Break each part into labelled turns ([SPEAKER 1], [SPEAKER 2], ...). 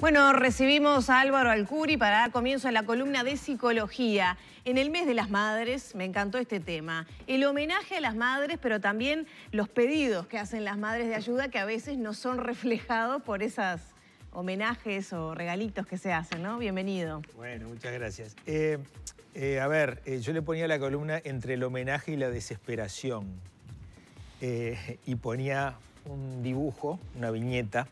[SPEAKER 1] Bueno, recibimos a Álvaro Alcuri para dar comienzo a la columna de psicología. En el mes de las madres me encantó este tema. El homenaje a las madres, pero también los pedidos que hacen las madres de ayuda que a veces no son reflejados por esos homenajes o regalitos que se hacen, ¿no? Bienvenido.
[SPEAKER 2] Bueno, muchas gracias. Eh, eh, a ver, eh, yo le ponía la columna entre el homenaje y la desesperación. y ponía un dibujo, una viñeta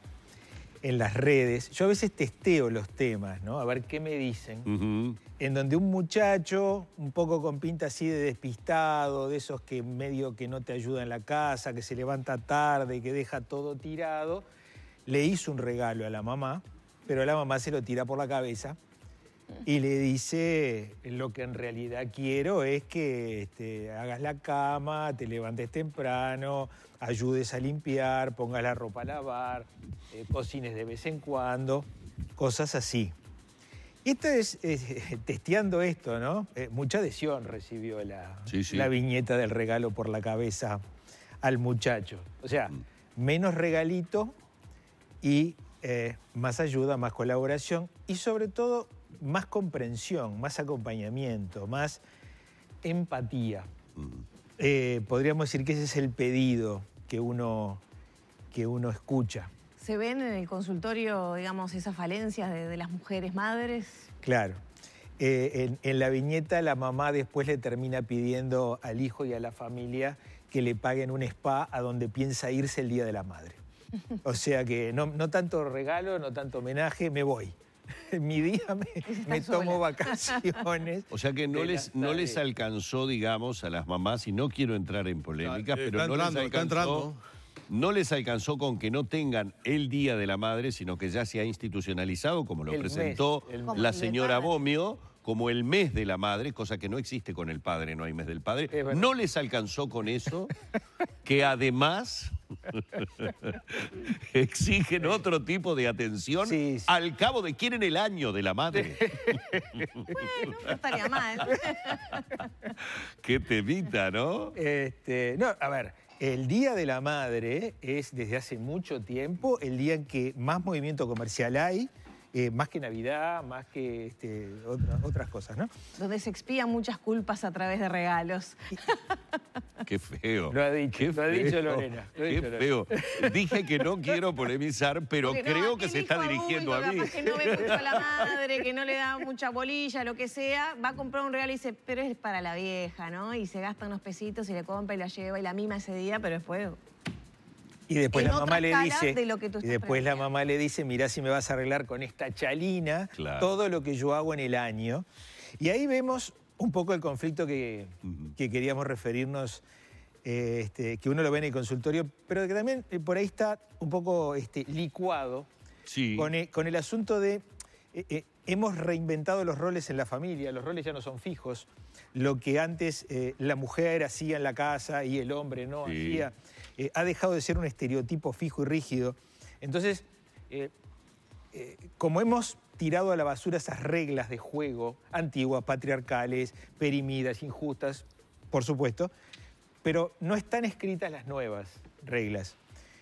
[SPEAKER 2] en las redes, yo a veces testeo los temas, ¿no? A ver qué me dicen. En donde un muchacho, un poco con pinta así de despistado, de esos que medio que no te ayuda en la casa, que se levanta tarde, que deja todo tirado, le hizo un regalo a la mamá, pero la mamá se lo tira por la cabeza y le dice, lo que en realidad quiero es que este, hagas la cama, te levantes temprano, ayudes a limpiar, pongas la ropa a lavar. Eh, cocines de vez en cuando, cosas así. Esto es, testeando esto, ¿no? Eh, mucha adhesión recibió la, viñeta del regalo por la cabeza al muchacho. O sea, mm. menos regalito y eh, más ayuda, más colaboración y sobre todo más comprensión, más acompañamiento, más empatía. Mm. podríamos decir que ese es el pedido que uno, que uno escucha.
[SPEAKER 1] ¿Se ven en el consultorio, digamos, esas falencias de, las mujeres madres?
[SPEAKER 2] Claro. Eh, en, la viñeta la mamá después le termina pidiendo al hijo y a la familia que le paguen un spa a donde piensa irse el Día de la Madre. O sea que no, tanto regalo, no tanto homenaje, me voy. Mi día me, tomo vacaciones.
[SPEAKER 3] O sea que no les, no les alcanzó, digamos, a las mamás, y no quiero entrar en polémicas, pero no les alcanzó no les alcanzó con que no tengan el Día de la Madre, sino que ya se ha institucionalizado, como lo presentó la señora Bomio, como el mes de la madre, cosa que no existe con el padre, no hay mes del padre. No les alcanzó con eso, que además exigen otro tipo de atención al cabo de quieren el año de la madre. bueno,
[SPEAKER 1] no estaría mal.
[SPEAKER 3] Qué temita, ¿no?
[SPEAKER 2] Este, no, a ver. El Día de la Madre es desde hace mucho tiempo el día en que más movimiento comercial hay, eh, más que Navidad, más que este, otras cosas, ¿no?
[SPEAKER 1] Donde se expían muchas culpas a través de regalos.
[SPEAKER 2] Qué feo. Lo ha dicho, lo dicho qué feo.
[SPEAKER 3] Dije que no quiero polemizar, pero creo que se está dirigiendo a mí. Que no ve la
[SPEAKER 1] madre, que no le da mucha bolilla, lo que sea. Va a comprar un real y dice, pero es para la vieja, ¿no? Y se gasta unos pesitos y le compra y la lleva y la mima ese día, pero después...
[SPEAKER 2] Y después la mamá le dice, y después la mamá le dice, mirá si me vas a arreglar con esta chalina todo lo que yo hago en el año. Y ahí vemos un poco el conflicto que, queríamos referirnos, eh, este, que uno lo ve en el consultorio, pero que también eh, por ahí está un poco este, licuado e, con, el, asunto de eh, hemos reinventado los roles en la familia, los roles ya no son fijos. Lo que antes la mujer hacía en la casa y el hombre no hacía, ha dejado de ser un estereotipo fijo y rígido. Entonces, como hemos tirado a la basura esas reglas de juego antiguas, patriarcales, perimidas, injustas, por supuesto, pero no están escritas las nuevas reglas.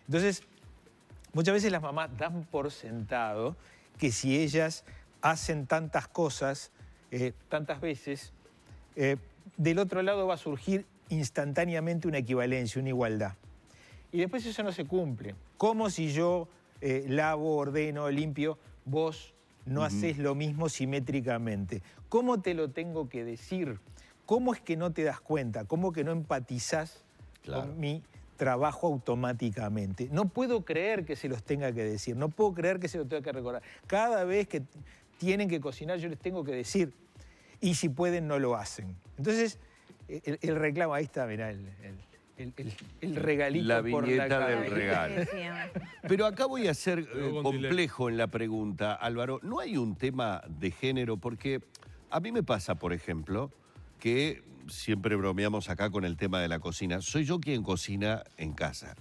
[SPEAKER 2] Entonces, muchas veces las mamás dan por sentado que si ellas hacen tantas cosas, eh, tantas veces, eh, del otro lado va a surgir instantáneamente una equivalencia, una igualdad. Y después eso no se cumple. Como si yo eh, lavo, ordeno, limpio, vos no haces lo mismo simétricamente. ¿Cómo te lo tengo que decir? ¿Cómo es que no te das cuenta? ¿Cómo que no empatizás con mi trabajo automáticamente? No puedo creer que se los tenga que decir, no puedo creer que se los tenga que recordar. Cada vez que tienen que cocinar yo les tengo que decir, y si pueden no lo hacen. Entonces, el, reclamo, ahí está, mirá, el el, el, regalito la del
[SPEAKER 3] regalo. Pero acá voy a ser eh, complejo en la pregunta, Álvaro. ¿No hay un tema de género? Porque a mí me pasa, por ejemplo, que siempre bromeamos acá con el tema de la cocina. Soy yo quien cocina en casa.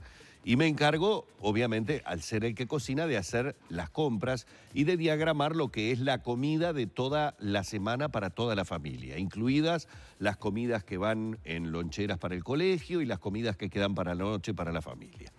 [SPEAKER 3] Y me encargo, obviamente, al ser el que cocina, de hacer las compras y de diagramar lo que es la comida de toda la semana para toda la familia, incluidas las comidas que van en loncheras para el colegio y las comidas que quedan para la noche para la familia.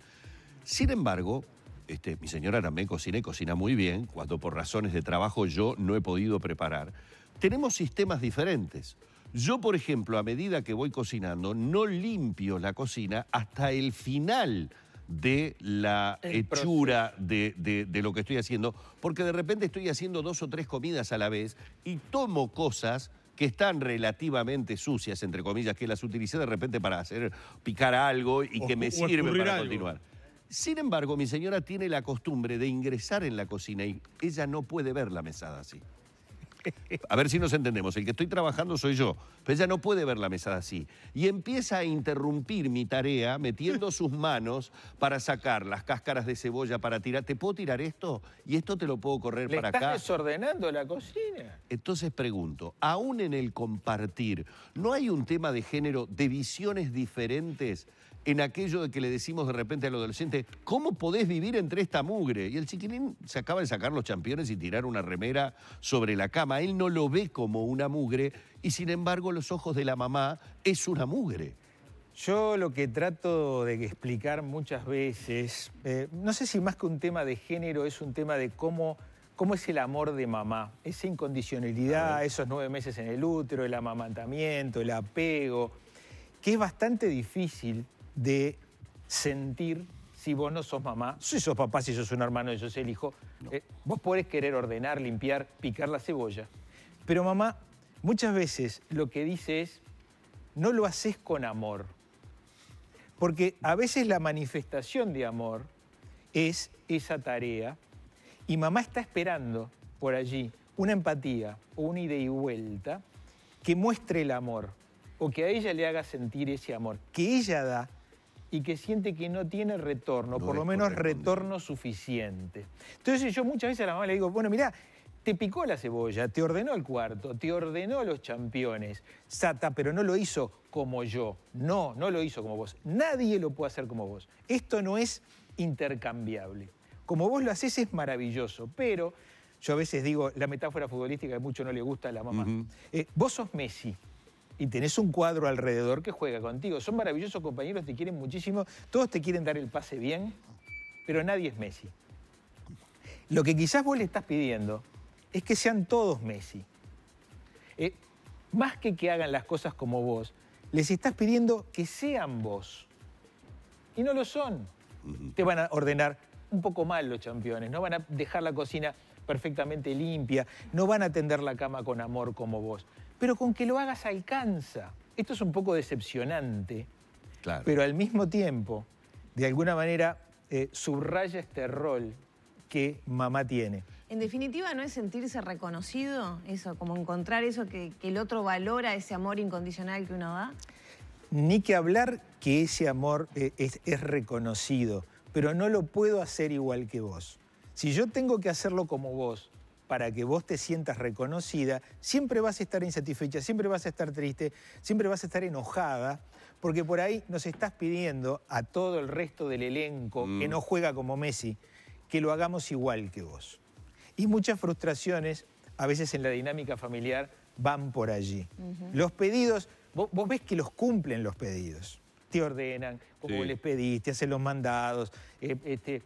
[SPEAKER 3] Sin embargo, este, mi señora también cocina y cocina muy bien, cuando por razones de trabajo yo no he podido preparar. Tenemos sistemas diferentes. Yo, por ejemplo, a medida que voy cocinando, no limpio la cocina hasta el final de la hechura de, lo que estoy haciendo, porque de repente estoy haciendo dos o tres comidas a la vez y tomo cosas que están relativamente sucias, entre comillas, que las utilicé de repente para hacer picar algo y que me sirven para continuar. Sin embargo, mi señora tiene la costumbre de ingresar en la cocina y ella no puede ver la mesada así. A ver si nos entendemos. El que estoy trabajando soy yo. Pero pues ella no puede ver la mesa así. Y empieza a interrumpir mi tarea metiendo sus manos para sacar las cáscaras de cebolla, para tirar. ¿Te puedo tirar esto? Y esto te lo puedo correr ¿Le para estás acá. desordenando
[SPEAKER 2] la cocina.
[SPEAKER 3] Entonces pregunto, aún en el compartir, ¿no hay un tema de género de visiones diferentes? en aquello de que le decimos de repente al adolescente, ¿cómo podés vivir entre esta mugre? Y el chiquilín se acaba de sacar los championes y tirar una remera sobre la cama. Él no lo ve como una mugre y sin embargo los ojos de la mamá
[SPEAKER 2] es una mugre. Yo lo que trato de explicar muchas veces, eh, no sé si más que un tema de género, es un tema de cómo, cómo es el amor de mamá, esa incondicionalidad, esos nueve meses en el útero, el amamantamiento, el apego, que es bastante difícil de sentir si vos no sos mamá, si sos papá, si sos un hermano si sos el hijo. Eh, vos podés querer ordenar, limpiar, picar la cebolla. Pero mamá, muchas veces lo que dice es, no lo haces con amor. Porque a veces la manifestación de amor es esa tarea y mamá está esperando por allí una empatía o una ida y vuelta que muestre el amor o que a ella le haga sentir ese amor que ella da y que siente que no tiene retorno, por lo menos retorno suficiente. Entonces yo muchas veces a la mamá le digo, bueno, mira te picó la cebolla, te ordenó el cuarto, te ordenó los championes. Sata, pero no lo hizo como yo. No, no lo hizo como vos. Nadie lo puede hacer como vos. Esto no es intercambiable. Como vos lo haces es maravilloso, pero yo a veces digo, la metáfora futbolística que mucho no le gusta a la mamá. Eh, vos sos Messi y tenés un cuadro alrededor que juega contigo. Son maravillosos compañeros, te quieren muchísimo, todos te quieren dar el pase bien, pero nadie es Messi. Lo que quizás vos le estás pidiendo es que sean todos Messi. Eh, más que que hagan las cosas como vos, les estás pidiendo que sean vos. Y no lo son. Te van a ordenar un poco mal los campeones, no van a dejar la cocina perfectamente limpia, no van a tender la cama con amor como vos pero con que lo hagas alcanza. Esto es un poco decepcionante, claro. pero al mismo tiempo, de alguna manera, eh, subraya este rol que mamá tiene.
[SPEAKER 1] En definitiva, ¿no es sentirse reconocido? Eso, como encontrar eso que, el otro valora, ese amor incondicional que uno da.
[SPEAKER 2] Ni que hablar que ese amor eh, es reconocido, pero no lo puedo hacer igual que vos. Si yo tengo que hacerlo como vos, para que vos te sientas reconocida, siempre vas a estar insatisfecha, siempre vas a estar triste, siempre vas a estar enojada, porque por ahí nos estás pidiendo a todo el resto del elenco que mm. no juega como Messi, que lo hagamos igual que vos. Y muchas frustraciones, a veces en la dinámica familiar, van por allí. Los pedidos, vos, ves que los cumplen los pedidos. Te ordenan, como les pediste, hacen los mandados. Eh, este,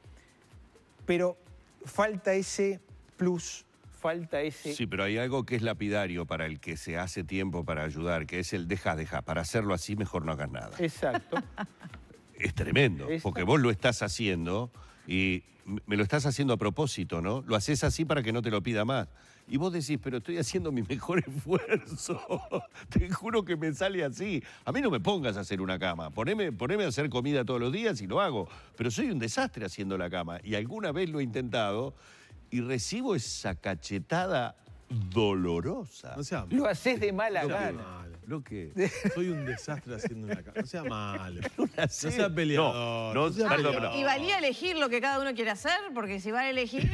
[SPEAKER 2] pero falta ese plus falta
[SPEAKER 3] ese... Sí, pero hay algo que es lapidario para el que se hace tiempo para ayudar, que es el deja, deja. Para hacerlo así mejor no hagas nada.
[SPEAKER 2] Exacto.
[SPEAKER 3] es tremendo, porque vos lo estás haciendo y me lo estás haciendo a propósito, ¿no? Lo haces así para que no te lo pida más. Y vos decís, pero estoy haciendo mi mejor esfuerzo. te juro que me sale así. A mí no me pongas a hacer una cama. Poneme, poneme a hacer comida todos los días y lo hago. Pero soy un desastre haciendo la cama. Y alguna vez lo he intentado y recibo esa cachetada dolorosa. No
[SPEAKER 2] Lo haces de mala no gana.
[SPEAKER 3] Lo que... Soy un desastre haciendo una No sea malo. No, sea peleador. No, no Y
[SPEAKER 1] valía elegir lo que cada uno quiere hacer, porque si vale elegir,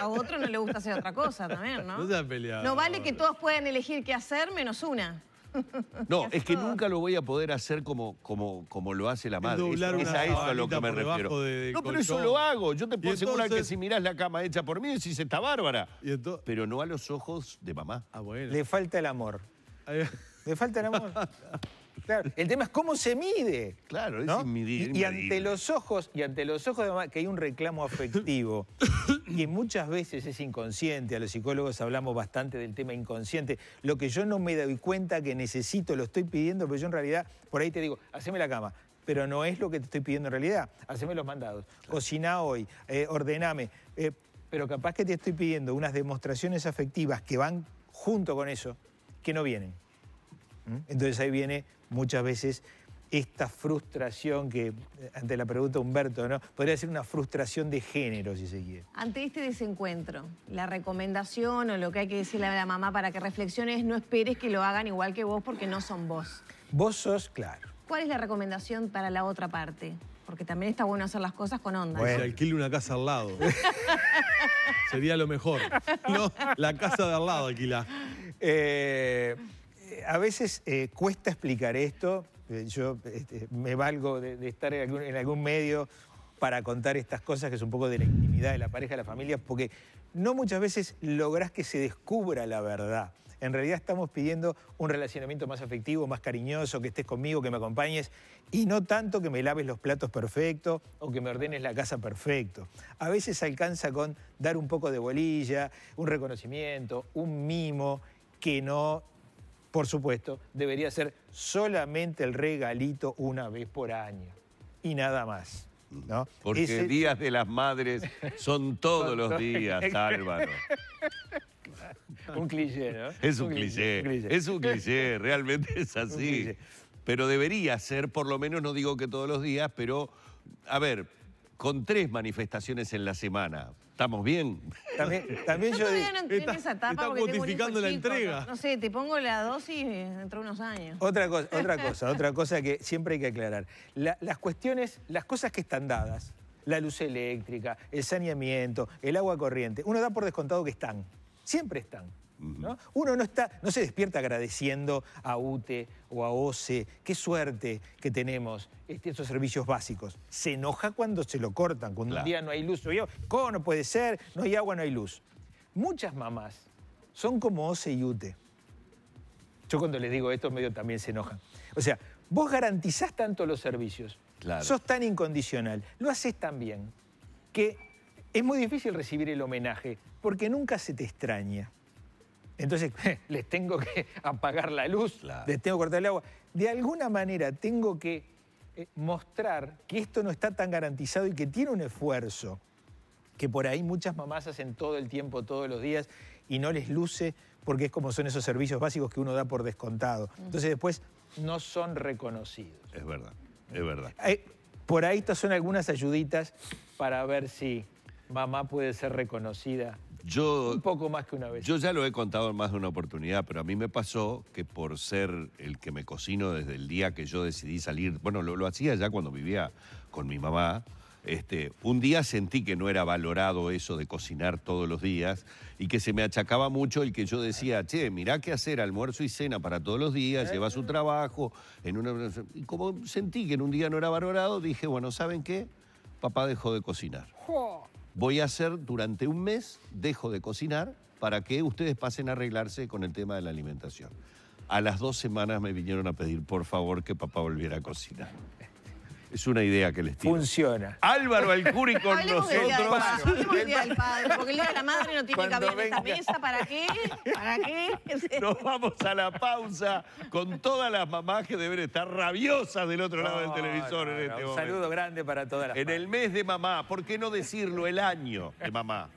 [SPEAKER 1] a otro no le gusta hacer otra cosa también, ¿no?
[SPEAKER 3] No peleador. No vale que
[SPEAKER 1] todos puedan elegir qué hacer menos una.
[SPEAKER 3] No, es que nunca lo voy a poder hacer como, como, como lo hace la madre. Es, a eso a lo que me refiero. no, pero eso lo hago. Yo te puedo asegurar que si mirás la cama hecha por mí, decís, está bárbara. Pero
[SPEAKER 2] no a los ojos de mamá. Ah, Le falta el amor. Le falta el amor. El tema es cómo se mide. Claro, es y, ante los ojos, y ante los ojos que hay un reclamo afectivo. y muchas veces es inconsciente. A los psicólogos hablamos bastante del tema inconsciente. Lo que yo no me doy cuenta que necesito, lo estoy pidiendo, pero yo en realidad, por ahí te digo, haceme la cama. Pero no es lo que te estoy pidiendo en realidad. Haceme los mandados. Cocina hoy, eh, ordename. Eh, pero capaz que te estoy pidiendo unas demostraciones afectivas que van junto con eso, que no vienen. ¿Mm? Entonces ahí viene muchas veces esta frustración que, ante la pregunta Humberto, ¿no? podría ser una frustración de género, si se quiere.
[SPEAKER 1] Ante este desencuentro, la recomendación o lo que hay que decirle a la mamá para que reflexione es no esperes que lo hagan igual que vos porque no son vos.
[SPEAKER 2] Vos sos, claro.
[SPEAKER 1] ¿Cuál es la recomendación para la otra parte? Porque también está bueno hacer las cosas con onda. Bueno,
[SPEAKER 2] alquile una casa al lado. Sería lo mejor. la casa de al lado alquila. Eh, a veces eh, cuesta explicar esto. Eh, yo este, me valgo de, estar en algún, medio para contar estas cosas que es un poco de la intimidad de la pareja, de la familia, porque no muchas veces lográs que se descubra la verdad. En realidad estamos pidiendo un relacionamiento más afectivo, más cariñoso, que estés conmigo, que me acompañes y no tanto que me laves los platos perfectos o que me ordenes la casa perfecto. A veces alcanza con dar un poco de bolilla, un reconocimiento, un mimo que no por supuesto, debería ser solamente el regalito una vez por año y nada más. ¿no? Porque
[SPEAKER 3] días de las madres son todos los días, Álvaro.
[SPEAKER 2] un cliché, ¿no? Es un, cliché,
[SPEAKER 3] es un cliché, realmente es así. Pero debería ser, por lo menos, no digo que todos los días, pero, a ver, con tres manifestaciones en la semana, estamos bien.
[SPEAKER 2] También, también yo, esa
[SPEAKER 1] etapa porque la entrega. No, sé, te pongo la dosis eh, dentro de unos años. Otra cosa, otra cosa, otra
[SPEAKER 2] cosa que siempre hay que aclarar. las cuestiones, las cosas que están dadas, la luz eléctrica, el saneamiento, el agua corriente, uno da por descontado que están. Siempre están. Uno no, está, no se despierta agradeciendo a UTE o a OCE, qué suerte que tenemos este, esos estos servicios básicos. Se enoja cuando se lo cortan, cuando un día no hay luz. Yo, ¿Cómo no puede ser? No hay agua, no hay luz. Muchas mamás son como OCE y UTE. Yo cuando les digo esto medio también se enojan. O sea, vos garantizás tanto los servicios, sos tan incondicional, lo haces tan bien, que es muy difícil recibir el homenaje porque nunca se te extraña. Entonces les tengo que apagar la luz, les tengo que cortar el agua. De alguna manera tengo que eh, mostrar que esto no está tan garantizado y que tiene un esfuerzo que por ahí muchas mamás hacen todo el tiempo, todos los días, y no les luce porque es como son esos servicios básicos que uno da por descontado. Mm. Entonces después no son reconocidos.
[SPEAKER 3] Es verdad, es verdad.
[SPEAKER 2] por ahí estas son algunas ayuditas para ver si mamá puede ser reconocida un poco más que una vez. Yo
[SPEAKER 3] ya lo he contado en más de una oportunidad, pero a mí me pasó que por ser el que me cocino desde el día que yo decidí salir, bueno, lo, hacía ya cuando vivía con mi mamá, este, un día sentí que no era valorado eso de cocinar todos los días y que se me achacaba mucho el que yo decía, che, mirá qué hacer almuerzo y cena para todos los días, lleva su trabajo. En una... Y como sentí que en un día no era valorado, dije, bueno, ¿saben qué? Papá dejó de cocinar voy a hacer durante un mes, dejo de cocinar para que ustedes pasen a arreglarse con el tema de la alimentación. A las dos semanas me vinieron a pedir, por favor, que papá volviera a cocinar. Es una idea que les tiene. Funciona. Álvaro Alcuri con nosotros. hablemos
[SPEAKER 1] del día del padre, porque el la madre no tiene que esta mesa. ¿Para qué? ¿Para qué?
[SPEAKER 3] Nos vamos a la pausa con todas las mamás que deben estar rabiosas del otro lado del televisor en este momento. Un saludo grande para todas las En el mes de mamá, ¿por qué no decirlo el año de mamá?